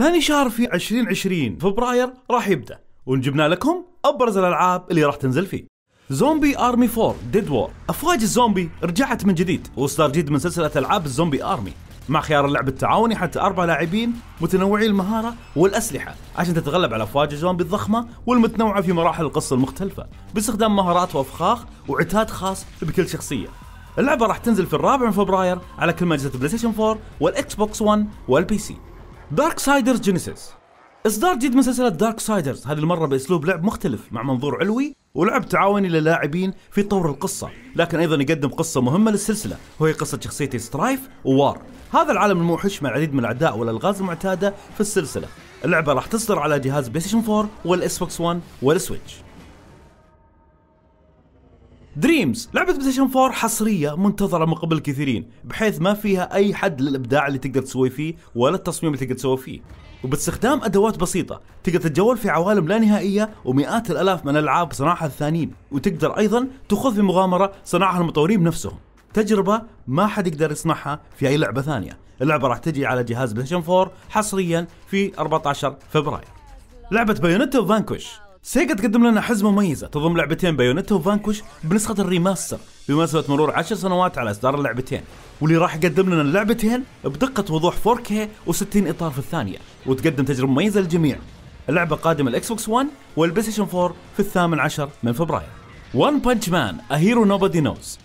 ثاني شهر في 2020 فبراير راح يبدا ونجبنا لكم ابرز الالعاب اللي راح تنزل فيه زومبي ارمي 4 ديد وور افواج الزومبي رجعت من جديد واصدار جديد من سلسله العاب الزومبي ارمي مع خيار اللعب التعاوني حتى اربع لاعبين متنوعي المهاره والاسلحه عشان تتغلب على افواج الزومبي الضخمه والمتنوعه في مراحل القصه المختلفه باستخدام مهارات وافخاخ وعتاد خاص بكل شخصيه اللعبه راح تنزل في الرابع من فبراير على كل مجلات بلاي ستيشن 4 والاكس بوكس 1 والبي سي دارك سايدرز جينيسيس اصدار جديد من سلسله دارك سايدرز هذه المره باسلوب لعب مختلف مع منظور علوي ولعب تعاوني للاعبين في طور القصه لكن ايضا يقدم قصه مهمه للسلسله وهي قصه شخصيتي سترايف ووار هذا العالم الموحش مع العديد من الاعداء والالغاز المعتاده في السلسله اللعبه راح تصدر على جهاز بلاي ستيشن 4 والاس بوكس 1 والسويتش دريمز لعبة بلايستيشن 4 حصرية منتظرة من قبل الكثيرين بحيث ما فيها أي حد للإبداع اللي تقدر تسوي فيه ولا التصميم اللي تقدر تسوي فيه وباستخدام أدوات بسيطة تقدر تتجول في عوالم لا نهائية ومئات الألاف من ألعاب صناعها الثانيين وتقدر أيضا تخوض في مغامرة صنعها المطورين بنفسهم تجربة ما حد يقدر يصنعها في أي لعبة ثانية اللعبة راح تجي على جهاز بلايستيشن 4 حصريا في 14 فبراير لعبة بايونيتا وفانكوش سيجا تقدم لنا حزمة مميزة تضم لعبتين بايونيتا وفانكوش بنسخة الريماستر بمناسبة مرور 10 سنوات على إصدار اللعبتين واللي راح يقدم لنا اللعبتين بدقة وضوح 4K و60 إطار في الثانية وتقدم تجربة مميزة للجميع اللعبة قادمة الإكس بوكس 1 والبلايستيشن 4 في الثامن عشر من فبراير وان بانش مان هيرو نوبادي نوز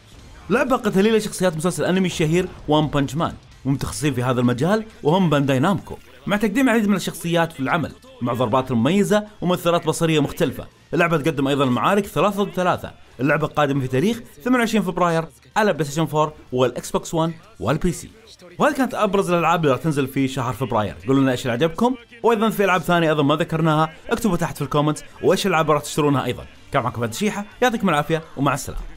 لعبة قتالية لشخصيات مسلسل الأنمي الشهير وان بانش مان ومتخصصين في هذا المجال وهم بانداي نامكو مع تقديم عديد من الشخصيات في العمل مع ضربات مميزة ومؤثرات بصرية مختلفة اللعبة تقدم أيضا معارك ثلاثة ضد ثلاثة اللعبة قادمة في تاريخ 28 فبراير على بلاي ستيشن 4 والإكس بوكس 1 والبي سي وهذه كانت ابرز الالعاب اللي راح تنزل في شهر فبراير قولوا لنا ايش اللي عجبكم وايضا في العاب ثانيه ايضا ما ذكرناها اكتبوا تحت في الكومنت وايش الالعاب راح تشترونها ايضا كان معكم فهد الشيحه يعطيكم العافيه ومع السلامه